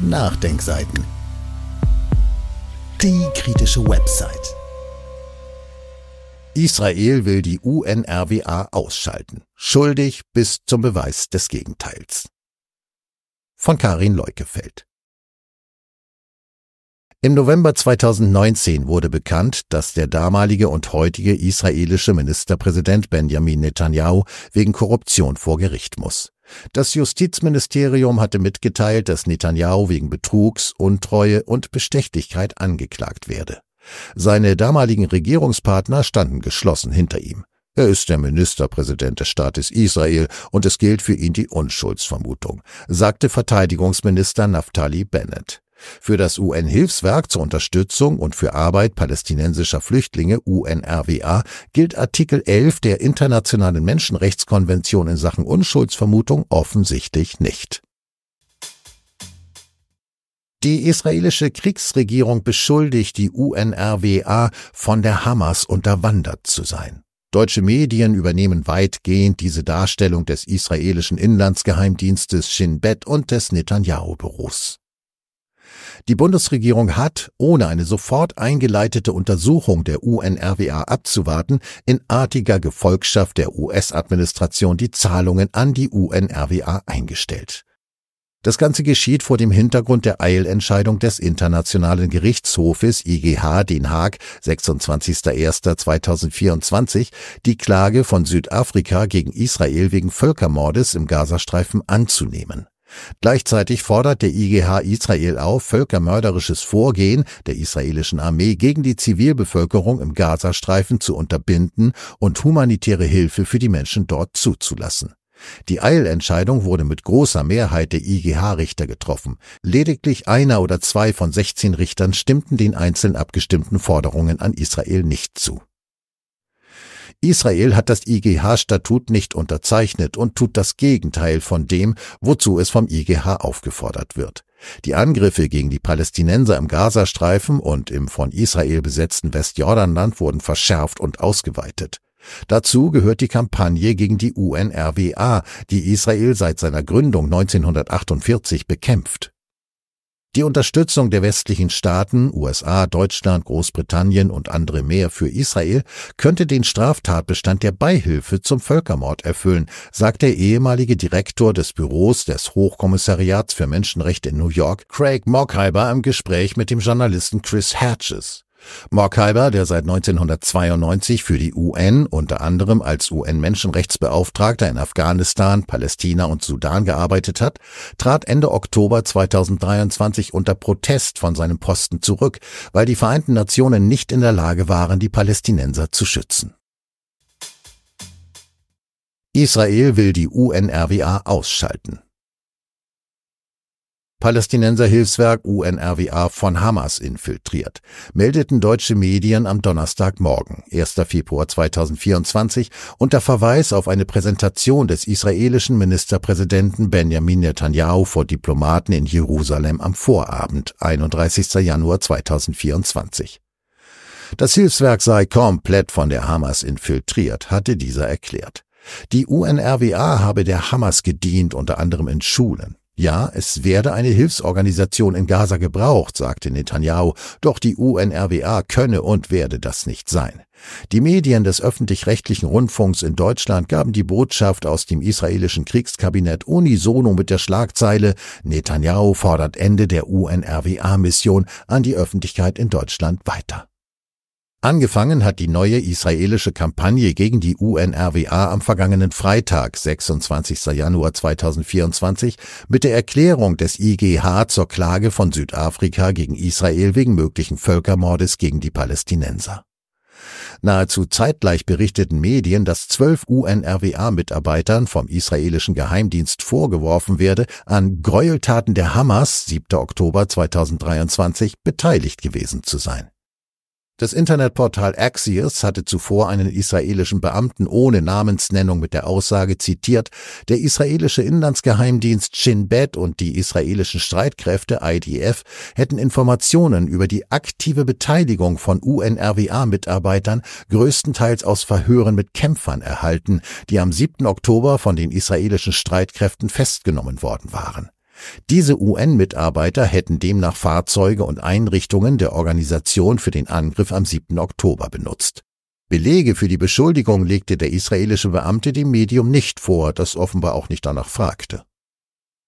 Nachdenkseiten. Die kritische Website. Israel will die UNRWA ausschalten. Schuldig bis zum Beweis des Gegenteils. Von Karin Leukefeld. Im November 2019 wurde bekannt, dass der damalige und heutige israelische Ministerpräsident Benjamin Netanyahu wegen Korruption vor Gericht muss. Das Justizministerium hatte mitgeteilt, dass Netanyahu wegen Betrugs, Untreue und Bestechlichkeit angeklagt werde. Seine damaligen Regierungspartner standen geschlossen hinter ihm. Er ist der Ministerpräsident des Staates Israel und es gilt für ihn die Unschuldsvermutung, sagte Verteidigungsminister Naftali Bennett. Für das UN-Hilfswerk zur Unterstützung und für Arbeit palästinensischer Flüchtlinge UNRWA gilt Artikel 11 der Internationalen Menschenrechtskonvention in Sachen Unschuldsvermutung offensichtlich nicht. Die israelische Kriegsregierung beschuldigt die UNRWA, von der Hamas unterwandert zu sein. Deutsche Medien übernehmen weitgehend diese Darstellung des israelischen Inlandsgeheimdienstes Shin Bet und des Netanyahu-Büros. Die Bundesregierung hat, ohne eine sofort eingeleitete Untersuchung der UNRWA abzuwarten, in artiger Gefolgschaft der US-Administration die Zahlungen an die UNRWA eingestellt. Das Ganze geschieht vor dem Hintergrund der Eilentscheidung des Internationalen Gerichtshofes IGH Den Haag 26.01.2024, die Klage von Südafrika gegen Israel wegen Völkermordes im Gazastreifen anzunehmen. Gleichzeitig fordert der IGH Israel auf, völkermörderisches Vorgehen der israelischen Armee gegen die Zivilbevölkerung im Gazastreifen zu unterbinden und humanitäre Hilfe für die Menschen dort zuzulassen. Die Eilentscheidung wurde mit großer Mehrheit der IGH-Richter getroffen. Lediglich einer oder zwei von 16 Richtern stimmten den einzeln abgestimmten Forderungen an Israel nicht zu. Israel hat das IGH-Statut nicht unterzeichnet und tut das Gegenteil von dem, wozu es vom IGH aufgefordert wird. Die Angriffe gegen die Palästinenser im Gazastreifen und im von Israel besetzten Westjordanland wurden verschärft und ausgeweitet. Dazu gehört die Kampagne gegen die UNRWA, die Israel seit seiner Gründung 1948 bekämpft. Die Unterstützung der westlichen Staaten, USA, Deutschland, Großbritannien und andere mehr für Israel könnte den Straftatbestand der Beihilfe zum Völkermord erfüllen, sagt der ehemalige Direktor des Büros des Hochkommissariats für Menschenrechte in New York, Craig Mockheiber, im Gespräch mit dem Journalisten Chris Hatches. Morkheiber, der seit 1992 für die UN unter anderem als UN-Menschenrechtsbeauftragter in Afghanistan, Palästina und Sudan gearbeitet hat, trat Ende Oktober 2023 unter Protest von seinem Posten zurück, weil die Vereinten Nationen nicht in der Lage waren, die Palästinenser zu schützen. Israel will die UNRWA ausschalten. Palästinenserhilfswerk UNRWA von Hamas infiltriert, meldeten deutsche Medien am Donnerstagmorgen, 1. Februar 2024, unter Verweis auf eine Präsentation des israelischen Ministerpräsidenten Benjamin Netanyahu vor Diplomaten in Jerusalem am Vorabend, 31. Januar 2024. Das Hilfswerk sei komplett von der Hamas infiltriert, hatte dieser erklärt. Die UNRWA habe der Hamas gedient, unter anderem in Schulen. Ja, es werde eine Hilfsorganisation in Gaza gebraucht, sagte Netanyahu, doch die UNRWA könne und werde das nicht sein. Die Medien des öffentlich-rechtlichen Rundfunks in Deutschland gaben die Botschaft aus dem israelischen Kriegskabinett unisono mit der Schlagzeile Netanyahu fordert Ende der UNRWA-Mission an die Öffentlichkeit in Deutschland weiter. Angefangen hat die neue israelische Kampagne gegen die UNRWA am vergangenen Freitag, 26. Januar 2024, mit der Erklärung des IGH zur Klage von Südafrika gegen Israel wegen möglichen Völkermordes gegen die Palästinenser. Nahezu zeitgleich berichteten Medien, dass zwölf UNRWA-Mitarbeitern vom israelischen Geheimdienst vorgeworfen werde, an Gräueltaten der Hamas 7. Oktober 2023 beteiligt gewesen zu sein. Das Internetportal Axios hatte zuvor einen israelischen Beamten ohne Namensnennung mit der Aussage zitiert, der israelische Inlandsgeheimdienst Shin Bet und die israelischen Streitkräfte IDF hätten Informationen über die aktive Beteiligung von UNRWA-Mitarbeitern größtenteils aus Verhören mit Kämpfern erhalten, die am 7. Oktober von den israelischen Streitkräften festgenommen worden waren. Diese UN-Mitarbeiter hätten demnach Fahrzeuge und Einrichtungen der Organisation für den Angriff am 7. Oktober benutzt. Belege für die Beschuldigung legte der israelische Beamte dem Medium nicht vor, das offenbar auch nicht danach fragte.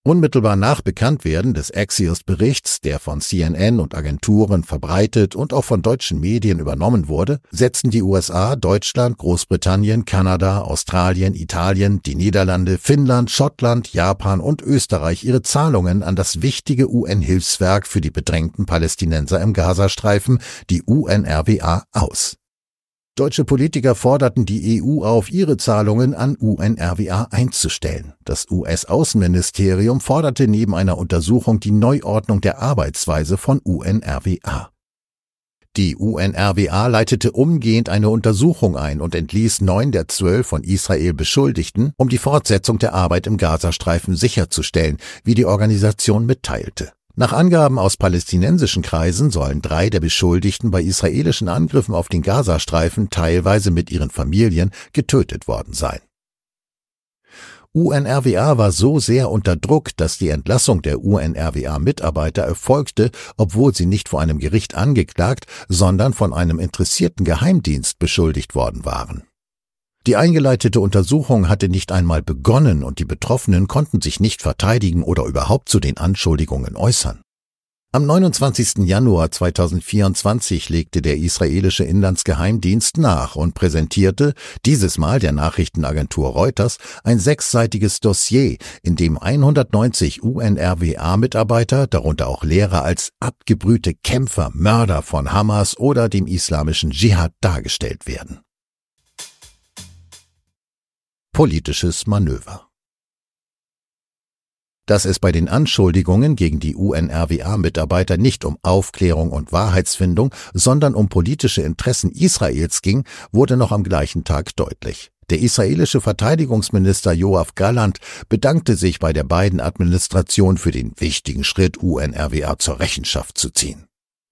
Unmittelbar nach Bekanntwerden des Axios-Berichts, der von CNN und Agenturen verbreitet und auch von deutschen Medien übernommen wurde, setzten die USA, Deutschland, Großbritannien, Kanada, Australien, Italien, die Niederlande, Finnland, Schottland, Japan und Österreich ihre Zahlungen an das wichtige UN-Hilfswerk für die bedrängten Palästinenser im Gazastreifen, die UNRWA, aus. Deutsche Politiker forderten die EU auf, ihre Zahlungen an UNRWA einzustellen. Das US-Außenministerium forderte neben einer Untersuchung die Neuordnung der Arbeitsweise von UNRWA. Die UNRWA leitete umgehend eine Untersuchung ein und entließ neun der zwölf von Israel Beschuldigten, um die Fortsetzung der Arbeit im Gazastreifen sicherzustellen, wie die Organisation mitteilte. Nach Angaben aus palästinensischen Kreisen sollen drei der Beschuldigten bei israelischen Angriffen auf den Gazastreifen teilweise mit ihren Familien getötet worden sein. UNRWA war so sehr unter Druck, dass die Entlassung der UNRWA-Mitarbeiter erfolgte, obwohl sie nicht vor einem Gericht angeklagt, sondern von einem interessierten Geheimdienst beschuldigt worden waren. Die eingeleitete Untersuchung hatte nicht einmal begonnen und die Betroffenen konnten sich nicht verteidigen oder überhaupt zu den Anschuldigungen äußern. Am 29. Januar 2024 legte der israelische Inlandsgeheimdienst nach und präsentierte, dieses Mal der Nachrichtenagentur Reuters, ein sechsseitiges Dossier, in dem 190 UNRWA-Mitarbeiter, darunter auch Lehrer, als abgebrühte Kämpfer, Mörder von Hamas oder dem islamischen Dschihad dargestellt werden. Politisches Manöver. Dass es bei den Anschuldigungen gegen die UNRWA-Mitarbeiter nicht um Aufklärung und Wahrheitsfindung, sondern um politische Interessen Israels ging, wurde noch am gleichen Tag deutlich. Der israelische Verteidigungsminister Joaf Galland bedankte sich bei der beiden Administration für den wichtigen Schritt, UNRWA zur Rechenschaft zu ziehen.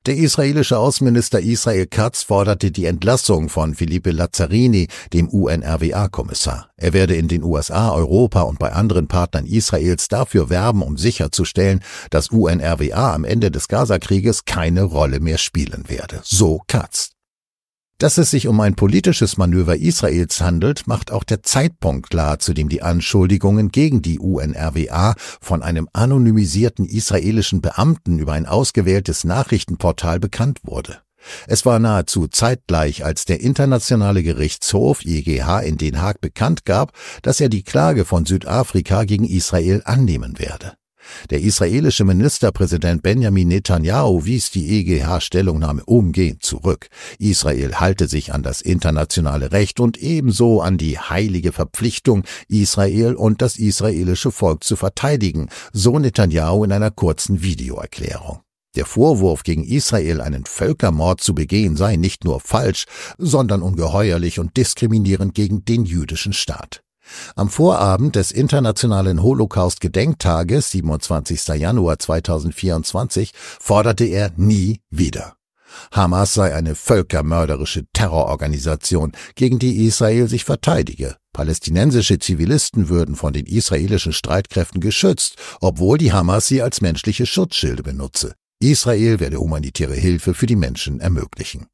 Der israelische Außenminister Israel Katz forderte die Entlassung von Felipe Lazzarini, dem UNRWA-Kommissar. Er werde in den USA, Europa und bei anderen Partnern Israels dafür werben, um sicherzustellen, dass UNRWA am Ende des Gazakrieges keine Rolle mehr spielen werde. So Katz. Dass es sich um ein politisches Manöver Israels handelt, macht auch der Zeitpunkt klar, zu dem die Anschuldigungen gegen die UNRWA von einem anonymisierten israelischen Beamten über ein ausgewähltes Nachrichtenportal bekannt wurde. Es war nahezu zeitgleich, als der Internationale Gerichtshof IGH in Den Haag bekannt gab, dass er die Klage von Südafrika gegen Israel annehmen werde. Der israelische Ministerpräsident Benjamin Netanyahu wies die EGH-Stellungnahme umgehend zurück. Israel halte sich an das internationale Recht und ebenso an die heilige Verpflichtung, Israel und das israelische Volk zu verteidigen, so Netanyahu in einer kurzen Videoerklärung. Der Vorwurf gegen Israel, einen Völkermord zu begehen, sei nicht nur falsch, sondern ungeheuerlich und diskriminierend gegen den jüdischen Staat. Am Vorabend des Internationalen Holocaust-Gedenktages, 27. Januar 2024, forderte er nie wieder. Hamas sei eine völkermörderische Terrororganisation, gegen die Israel sich verteidige. Palästinensische Zivilisten würden von den israelischen Streitkräften geschützt, obwohl die Hamas sie als menschliche Schutzschilde benutze. Israel werde humanitäre Hilfe für die Menschen ermöglichen.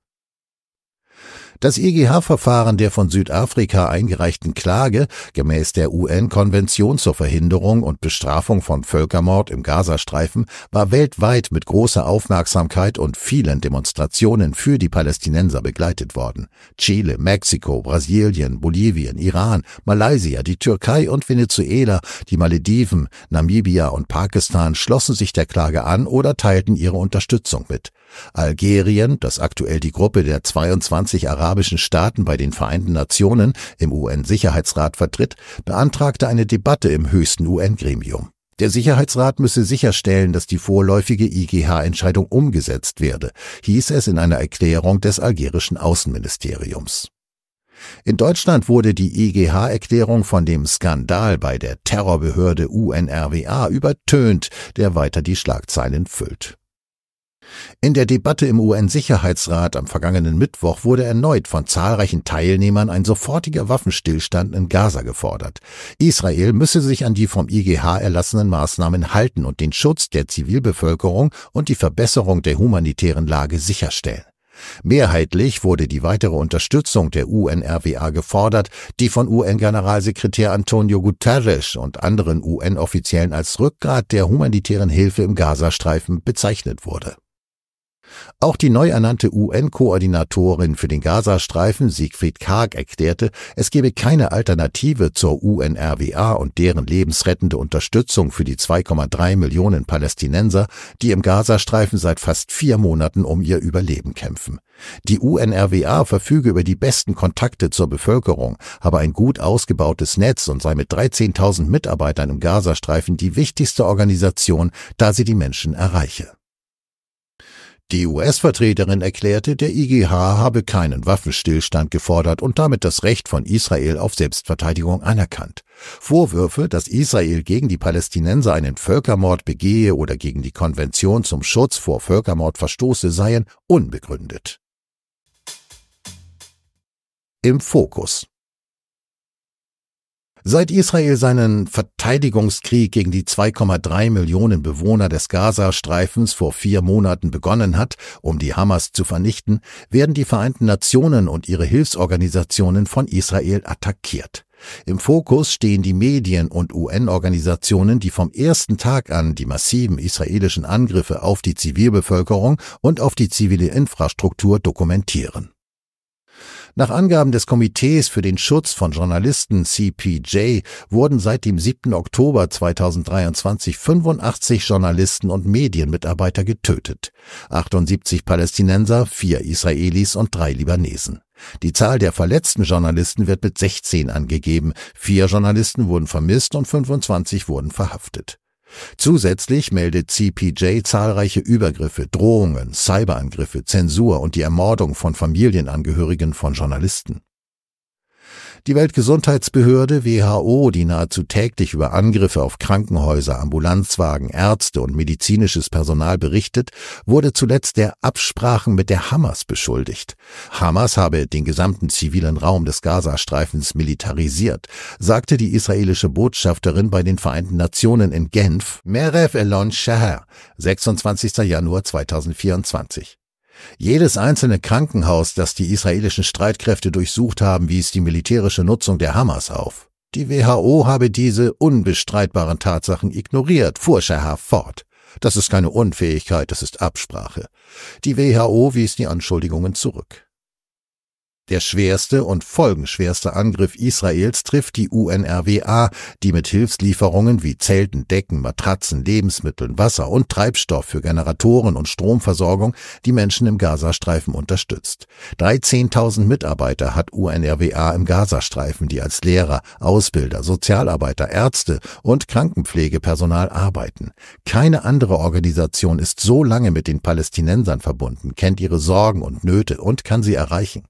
Das EGH-Verfahren der von Südafrika eingereichten Klage gemäß der UN-Konvention zur Verhinderung und Bestrafung von Völkermord im Gazastreifen war weltweit mit großer Aufmerksamkeit und vielen Demonstrationen für die Palästinenser begleitet worden. Chile, Mexiko, Brasilien, Bolivien, Iran, Malaysia, die Türkei und Venezuela, die Malediven, Namibia und Pakistan schlossen sich der Klage an oder teilten ihre Unterstützung mit. Algerien, das aktuell die Gruppe der 22 Arabischen arabischen Staaten bei den Vereinten Nationen im UN-Sicherheitsrat vertritt, beantragte eine Debatte im höchsten UN-Gremium. Der Sicherheitsrat müsse sicherstellen, dass die vorläufige IGH-Entscheidung umgesetzt werde, hieß es in einer Erklärung des algerischen Außenministeriums. In Deutschland wurde die IGH-Erklärung von dem Skandal bei der Terrorbehörde UNRWA übertönt, der weiter die Schlagzeilen füllt. In der Debatte im UN-Sicherheitsrat am vergangenen Mittwoch wurde erneut von zahlreichen Teilnehmern ein sofortiger Waffenstillstand in Gaza gefordert. Israel müsse sich an die vom IGH erlassenen Maßnahmen halten und den Schutz der Zivilbevölkerung und die Verbesserung der humanitären Lage sicherstellen. Mehrheitlich wurde die weitere Unterstützung der UNRWA gefordert, die von UN-Generalsekretär Antonio Guterres und anderen UN-Offiziellen als Rückgrat der humanitären Hilfe im Gazastreifen bezeichnet wurde. Auch die neu ernannte UN-Koordinatorin für den Gazastreifen Siegfried Karg erklärte, es gebe keine Alternative zur UNRWA und deren lebensrettende Unterstützung für die 2,3 Millionen Palästinenser, die im Gazastreifen seit fast vier Monaten um ihr Überleben kämpfen. Die UNRWA verfüge über die besten Kontakte zur Bevölkerung, habe ein gut ausgebautes Netz und sei mit 13.000 Mitarbeitern im Gazastreifen die wichtigste Organisation, da sie die Menschen erreiche. Die US-Vertreterin erklärte, der IGH habe keinen Waffenstillstand gefordert und damit das Recht von Israel auf Selbstverteidigung anerkannt. Vorwürfe, dass Israel gegen die Palästinenser einen Völkermord begehe oder gegen die Konvention zum Schutz vor Völkermord verstoße, seien unbegründet. Im Fokus Seit Israel seinen Verteidigungskrieg gegen die 2,3 Millionen Bewohner des Gazastreifens vor vier Monaten begonnen hat, um die Hamas zu vernichten, werden die Vereinten Nationen und ihre Hilfsorganisationen von Israel attackiert. Im Fokus stehen die Medien und UN-Organisationen, die vom ersten Tag an die massiven israelischen Angriffe auf die Zivilbevölkerung und auf die zivile Infrastruktur dokumentieren. Nach Angaben des Komitees für den Schutz von Journalisten CPJ wurden seit dem 7. Oktober 2023 85 Journalisten und Medienmitarbeiter getötet, 78 Palästinenser, 4 Israelis und 3 Libanesen. Die Zahl der verletzten Journalisten wird mit 16 angegeben. Vier Journalisten wurden vermisst und 25 wurden verhaftet. Zusätzlich meldet CPJ zahlreiche Übergriffe, Drohungen, Cyberangriffe, Zensur und die Ermordung von Familienangehörigen von Journalisten. Die Weltgesundheitsbehörde WHO, die nahezu täglich über Angriffe auf Krankenhäuser, Ambulanzwagen, Ärzte und medizinisches Personal berichtet, wurde zuletzt der Absprachen mit der Hamas beschuldigt. Hamas habe den gesamten zivilen Raum des Gazastreifens militarisiert, sagte die israelische Botschafterin bei den Vereinten Nationen in Genf, Merev Elon Shaher, 26. Januar 2024. Jedes einzelne Krankenhaus, das die israelischen Streitkräfte durchsucht haben, wies die militärische Nutzung der Hamas auf. Die WHO habe diese unbestreitbaren Tatsachen ignoriert, fuhr Scherhaf fort. Das ist keine Unfähigkeit, das ist Absprache. Die WHO wies die Anschuldigungen zurück. Der schwerste und folgenschwerste Angriff Israels trifft die UNRWA, die mit Hilfslieferungen wie Zelten, Decken, Matratzen, Lebensmitteln, Wasser und Treibstoff für Generatoren und Stromversorgung die Menschen im Gazastreifen unterstützt. 13.000 Mitarbeiter hat UNRWA im Gazastreifen, die als Lehrer, Ausbilder, Sozialarbeiter, Ärzte und Krankenpflegepersonal arbeiten. Keine andere Organisation ist so lange mit den Palästinensern verbunden, kennt ihre Sorgen und Nöte und kann sie erreichen.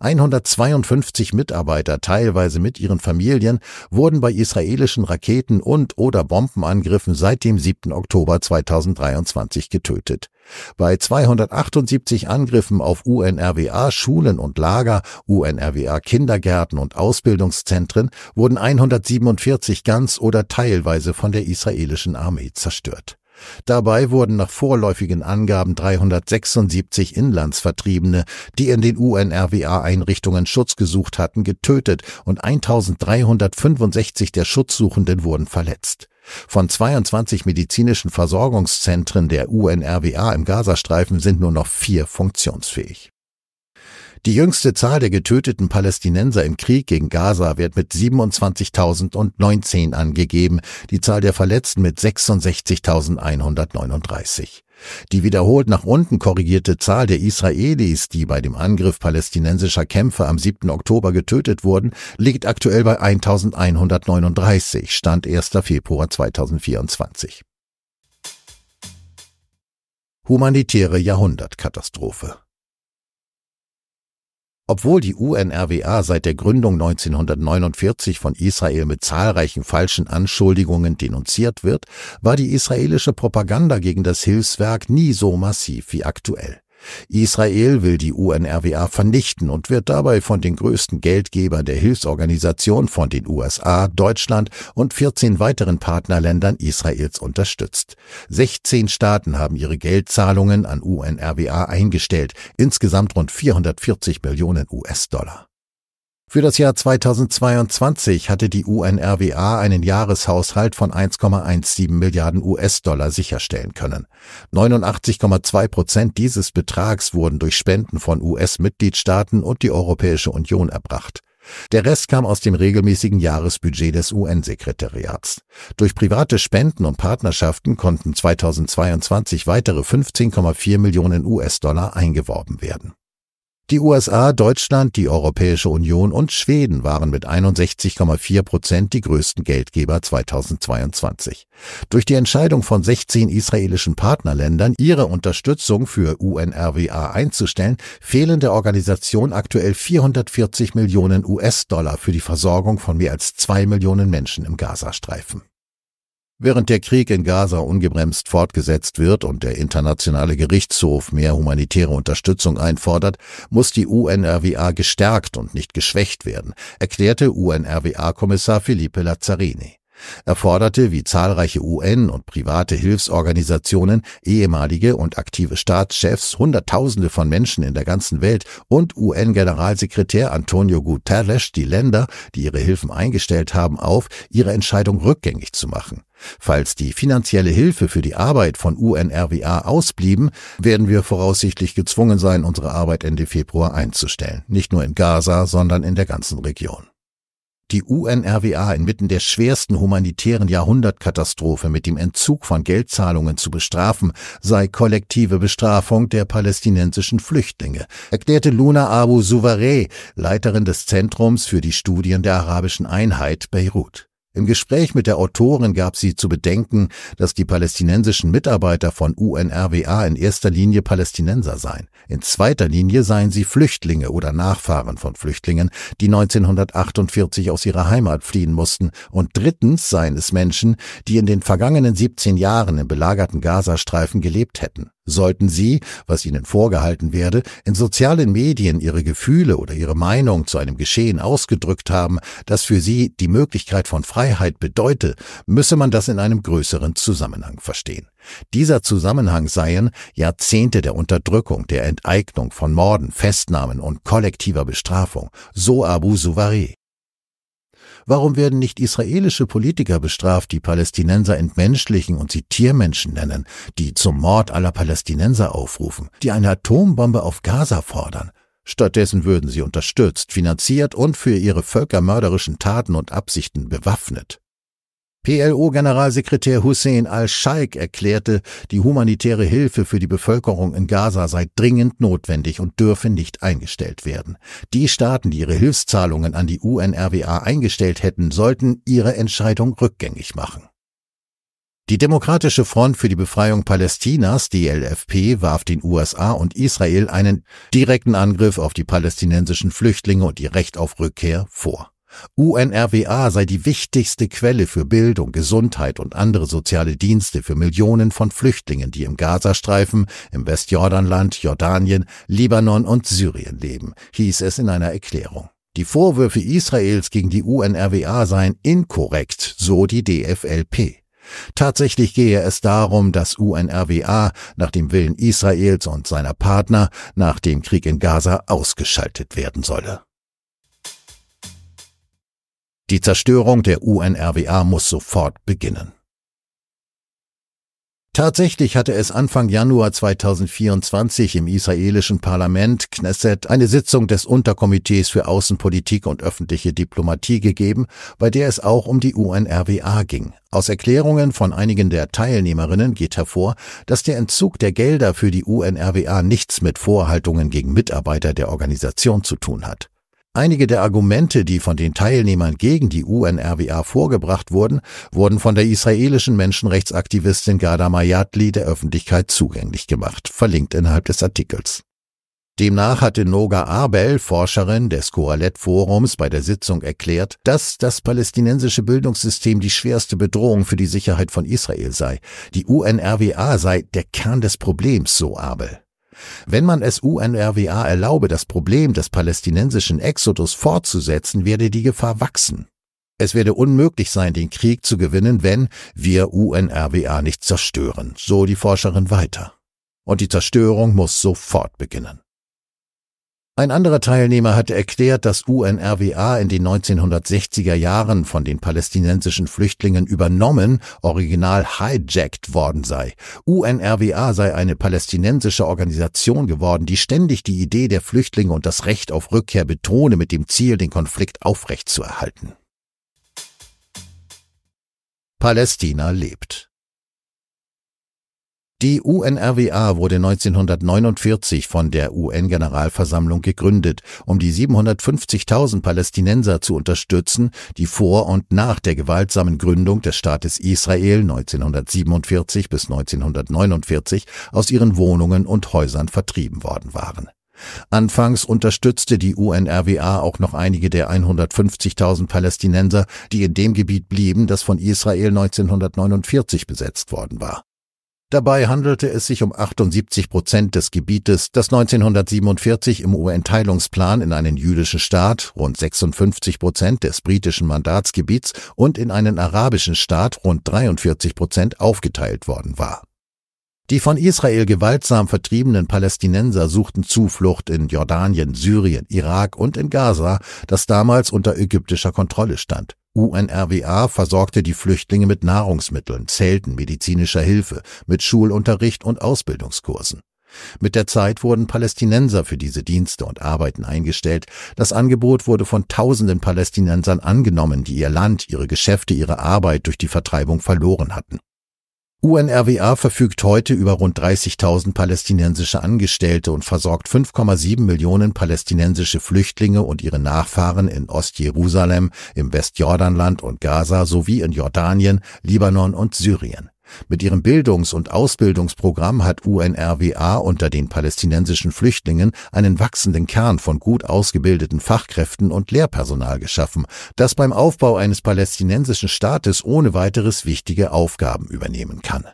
152 Mitarbeiter, teilweise mit ihren Familien, wurden bei israelischen Raketen und oder Bombenangriffen seit dem 7. Oktober 2023 getötet. Bei 278 Angriffen auf UNRWA Schulen und Lager, UNRWA Kindergärten und Ausbildungszentren wurden 147 ganz oder teilweise von der israelischen Armee zerstört. Dabei wurden nach vorläufigen Angaben 376 Inlandsvertriebene, die in den UNRWA-Einrichtungen Schutz gesucht hatten, getötet und 1365 der Schutzsuchenden wurden verletzt. Von 22 medizinischen Versorgungszentren der UNRWA im Gazastreifen sind nur noch vier funktionsfähig. Die jüngste Zahl der getöteten Palästinenser im Krieg gegen Gaza wird mit 27.019 angegeben, die Zahl der Verletzten mit 66.139. Die wiederholt nach unten korrigierte Zahl der Israelis, die bei dem Angriff palästinensischer Kämpfer am 7. Oktober getötet wurden, liegt aktuell bei 1139, Stand 1. Februar 2024. Humanitäre Jahrhundertkatastrophe obwohl die UNRWA seit der Gründung 1949 von Israel mit zahlreichen falschen Anschuldigungen denunziert wird, war die israelische Propaganda gegen das Hilfswerk nie so massiv wie aktuell. Israel will die UNRWA vernichten und wird dabei von den größten Geldgebern der Hilfsorganisation von den USA, Deutschland und 14 weiteren Partnerländern Israels unterstützt. 16 Staaten haben ihre Geldzahlungen an UNRWA eingestellt, insgesamt rund 440 Millionen US-Dollar. Für das Jahr 2022 hatte die UNRWA einen Jahreshaushalt von 1,17 Milliarden US-Dollar sicherstellen können. 89,2 Prozent dieses Betrags wurden durch Spenden von US-Mitgliedstaaten und die Europäische Union erbracht. Der Rest kam aus dem regelmäßigen Jahresbudget des UN-Sekretariats. Durch private Spenden und Partnerschaften konnten 2022 weitere 15,4 Millionen US-Dollar eingeworben werden. Die USA, Deutschland, die Europäische Union und Schweden waren mit 61,4 Prozent die größten Geldgeber 2022. Durch die Entscheidung von 16 israelischen Partnerländern, ihre Unterstützung für UNRWA einzustellen, fehlen der Organisation aktuell 440 Millionen US-Dollar für die Versorgung von mehr als zwei Millionen Menschen im Gazastreifen. Während der Krieg in Gaza ungebremst fortgesetzt wird und der internationale Gerichtshof mehr humanitäre Unterstützung einfordert, muss die UNRWA gestärkt und nicht geschwächt werden, erklärte UNRWA-Kommissar Felipe Lazzarini. Er forderte, wie zahlreiche UN und private Hilfsorganisationen, ehemalige und aktive Staatschefs, Hunderttausende von Menschen in der ganzen Welt und UN-Generalsekretär Antonio Guterres die Länder, die ihre Hilfen eingestellt haben, auf, ihre Entscheidung rückgängig zu machen. Falls die finanzielle Hilfe für die Arbeit von UNRWA ausblieben, werden wir voraussichtlich gezwungen sein, unsere Arbeit Ende Februar einzustellen, nicht nur in Gaza, sondern in der ganzen Region die UNRWA inmitten der schwersten humanitären Jahrhundertkatastrophe mit dem Entzug von Geldzahlungen zu bestrafen, sei kollektive Bestrafung der palästinensischen Flüchtlinge, erklärte Luna Abu Souvareh, Leiterin des Zentrums für die Studien der arabischen Einheit Beirut. Im Gespräch mit der Autorin gab sie zu bedenken, dass die palästinensischen Mitarbeiter von UNRWA in erster Linie Palästinenser seien. In zweiter Linie seien sie Flüchtlinge oder Nachfahren von Flüchtlingen, die 1948 aus ihrer Heimat fliehen mussten. Und drittens seien es Menschen, die in den vergangenen 17 Jahren im belagerten Gazastreifen gelebt hätten. Sollten Sie, was Ihnen vorgehalten werde, in sozialen Medien Ihre Gefühle oder Ihre Meinung zu einem Geschehen ausgedrückt haben, das für Sie die Möglichkeit von Freiheit bedeute, müsse man das in einem größeren Zusammenhang verstehen. Dieser Zusammenhang seien Jahrzehnte der Unterdrückung, der Enteignung von Morden, Festnahmen und kollektiver Bestrafung, so Abu Suwari. Warum werden nicht israelische Politiker bestraft, die Palästinenser entmenschlichen und sie Tiermenschen nennen, die zum Mord aller Palästinenser aufrufen, die eine Atombombe auf Gaza fordern? Stattdessen würden sie unterstützt, finanziert und für ihre völkermörderischen Taten und Absichten bewaffnet. PLO-Generalsekretär Hussein al-Scheik erklärte, die humanitäre Hilfe für die Bevölkerung in Gaza sei dringend notwendig und dürfe nicht eingestellt werden. Die Staaten, die ihre Hilfszahlungen an die UNRWA eingestellt hätten, sollten ihre Entscheidung rückgängig machen. Die Demokratische Front für die Befreiung Palästinas, DLFP, warf den USA und Israel einen direkten Angriff auf die palästinensischen Flüchtlinge und ihr Recht auf Rückkehr vor. UNRWA sei die wichtigste Quelle für Bildung, Gesundheit und andere soziale Dienste für Millionen von Flüchtlingen, die im Gazastreifen, im Westjordanland, Jordanien, Libanon und Syrien leben, hieß es in einer Erklärung. Die Vorwürfe Israels gegen die UNRWA seien inkorrekt, so die DFLP. Tatsächlich gehe es darum, dass UNRWA nach dem Willen Israels und seiner Partner nach dem Krieg in Gaza ausgeschaltet werden solle. Die Zerstörung der UNRWA muss sofort beginnen. Tatsächlich hatte es Anfang Januar 2024 im israelischen Parlament Knesset eine Sitzung des Unterkomitees für Außenpolitik und öffentliche Diplomatie gegeben, bei der es auch um die UNRWA ging. Aus Erklärungen von einigen der Teilnehmerinnen geht hervor, dass der Entzug der Gelder für die UNRWA nichts mit Vorhaltungen gegen Mitarbeiter der Organisation zu tun hat. Einige der Argumente, die von den Teilnehmern gegen die UNRWA vorgebracht wurden, wurden von der israelischen Menschenrechtsaktivistin Gada Mayadli der Öffentlichkeit zugänglich gemacht, verlinkt innerhalb des Artikels. Demnach hatte Noga Abel, Forscherin des Koalett forums bei der Sitzung erklärt, dass das palästinensische Bildungssystem die schwerste Bedrohung für die Sicherheit von Israel sei. Die UNRWA sei der Kern des Problems, so Abel. Wenn man es UNRWA erlaube, das Problem des palästinensischen Exodus fortzusetzen, werde die Gefahr wachsen. Es werde unmöglich sein, den Krieg zu gewinnen, wenn wir UNRWA nicht zerstören, so die Forscherin weiter. Und die Zerstörung muss sofort beginnen. Ein anderer Teilnehmer hatte erklärt, dass UNRWA in den 1960er Jahren von den palästinensischen Flüchtlingen übernommen, original hijacked worden sei. UNRWA sei eine palästinensische Organisation geworden, die ständig die Idee der Flüchtlinge und das Recht auf Rückkehr betone, mit dem Ziel, den Konflikt aufrechtzuerhalten. Palästina lebt. Die UNRWA wurde 1949 von der UN-Generalversammlung gegründet, um die 750.000 Palästinenser zu unterstützen, die vor und nach der gewaltsamen Gründung des Staates Israel 1947 bis 1949 aus ihren Wohnungen und Häusern vertrieben worden waren. Anfangs unterstützte die UNRWA auch noch einige der 150.000 Palästinenser, die in dem Gebiet blieben, das von Israel 1949 besetzt worden war. Dabei handelte es sich um 78 Prozent des Gebietes, das 1947 im UN-Teilungsplan in einen jüdischen Staat, rund 56 Prozent des britischen Mandatsgebiets und in einen arabischen Staat, rund 43 Prozent aufgeteilt worden war. Die von Israel gewaltsam vertriebenen Palästinenser suchten Zuflucht in Jordanien, Syrien, Irak und in Gaza, das damals unter ägyptischer Kontrolle stand. UNRWA versorgte die Flüchtlinge mit Nahrungsmitteln, Zelten, medizinischer Hilfe, mit Schulunterricht und Ausbildungskursen. Mit der Zeit wurden Palästinenser für diese Dienste und Arbeiten eingestellt. Das Angebot wurde von tausenden Palästinensern angenommen, die ihr Land, ihre Geschäfte, ihre Arbeit durch die Vertreibung verloren hatten. UNRWA verfügt heute über rund 30.000 palästinensische Angestellte und versorgt 5,7 Millionen palästinensische Flüchtlinge und ihre Nachfahren in Ostjerusalem, im Westjordanland und Gaza sowie in Jordanien, Libanon und Syrien mit ihrem Bildungs- und Ausbildungsprogramm hat UNRWA unter den palästinensischen Flüchtlingen einen wachsenden Kern von gut ausgebildeten Fachkräften und Lehrpersonal geschaffen, das beim Aufbau eines palästinensischen Staates ohne weiteres wichtige Aufgaben übernehmen kann.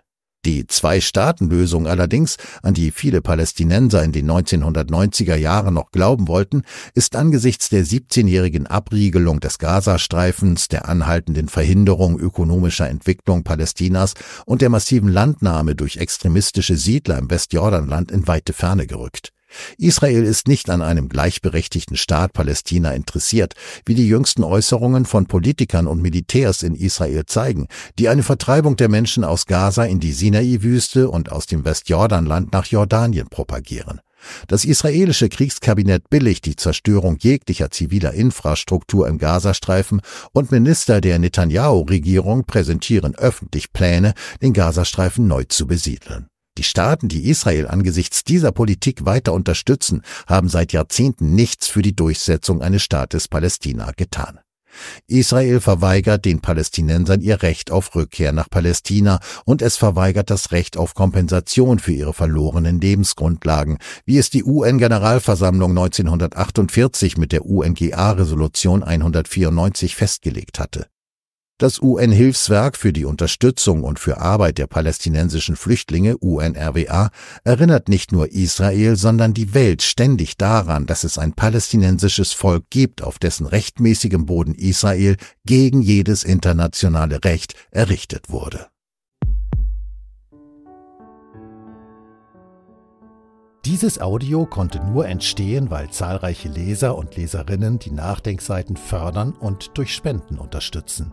Die Zwei-Staaten-Lösung allerdings, an die viele Palästinenser in den 1990er Jahren noch glauben wollten, ist angesichts der 17-jährigen Abriegelung des Gazastreifens, der anhaltenden Verhinderung ökonomischer Entwicklung Palästinas und der massiven Landnahme durch extremistische Siedler im Westjordanland in weite Ferne gerückt. Israel ist nicht an einem gleichberechtigten Staat Palästina interessiert, wie die jüngsten Äußerungen von Politikern und Militärs in Israel zeigen, die eine Vertreibung der Menschen aus Gaza in die Sinai-Wüste und aus dem Westjordanland nach Jordanien propagieren. Das israelische Kriegskabinett billigt die Zerstörung jeglicher ziviler Infrastruktur im Gazastreifen und Minister der Netanyahu-Regierung präsentieren öffentlich Pläne, den Gazastreifen neu zu besiedeln. Die Staaten, die Israel angesichts dieser Politik weiter unterstützen, haben seit Jahrzehnten nichts für die Durchsetzung eines Staates Palästina getan. Israel verweigert den Palästinensern ihr Recht auf Rückkehr nach Palästina und es verweigert das Recht auf Kompensation für ihre verlorenen Lebensgrundlagen, wie es die UN-Generalversammlung 1948 mit der UNGA-Resolution 194 festgelegt hatte. Das UN-Hilfswerk für die Unterstützung und für Arbeit der palästinensischen Flüchtlinge UNRWA erinnert nicht nur Israel, sondern die Welt ständig daran, dass es ein palästinensisches Volk gibt, auf dessen rechtmäßigem Boden Israel gegen jedes internationale Recht errichtet wurde. Dieses Audio konnte nur entstehen, weil zahlreiche Leser und Leserinnen die Nachdenkseiten fördern und durch Spenden unterstützen.